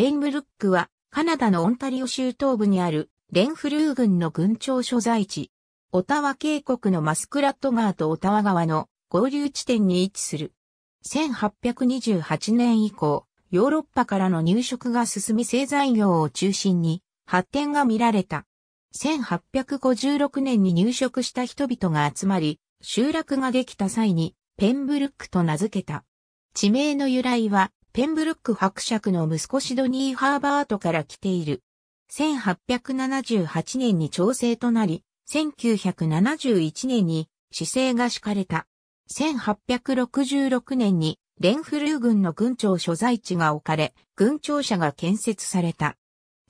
ペンブルックはカナダのオンタリオ州東部にあるレンフルー郡の郡庁所在地。オタワ渓谷のマスクラット川とオタワ川の合流地点に位置する。1828年以降、ヨーロッパからの入植が進み製材業を中心に発展が見られた。1856年に入植した人々が集まり、集落ができた際にペンブルックと名付けた。地名の由来はテンブルック伯爵の息子シドニー・ハーバートから来ている。1878年に調整となり、1971年に姿勢が敷かれた。1866年にレンフルー軍の軍庁所在地が置かれ、軍庁舎が建設された。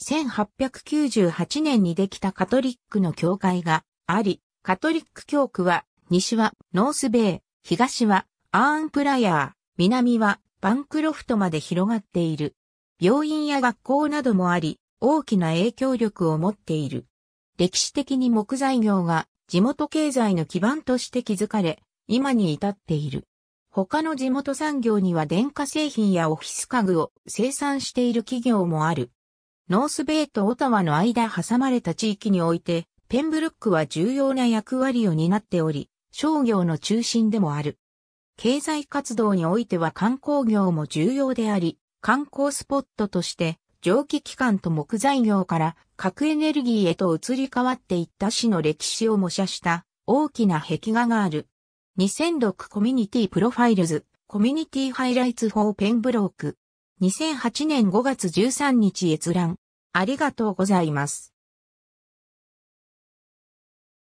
1898年にできたカトリックの教会があり、カトリック教区は、西はノースベイ、東はアーンプライヤー、南はバンクロフトまで広がっている。病院や学校などもあり、大きな影響力を持っている。歴史的に木材業が地元経済の基盤として築かれ、今に至っている。他の地元産業には電化製品やオフィス家具を生産している企業もある。ノースベイとオタワの間挟まれた地域において、ペンブルックは重要な役割を担っており、商業の中心でもある。経済活動においては観光業も重要であり、観光スポットとして蒸気機関と木材業から核エネルギーへと移り変わっていった市の歴史を模写した大きな壁画がある。2006コミュニティプロファイルズコミュニティハイライツ・フォー・ペンブローク2008年5月13日閲覧ありがとうございます。